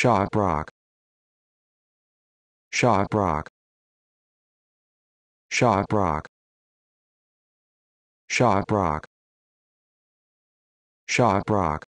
Shock rock. Shock rock. Shock rock. Shock rock. Shock rock.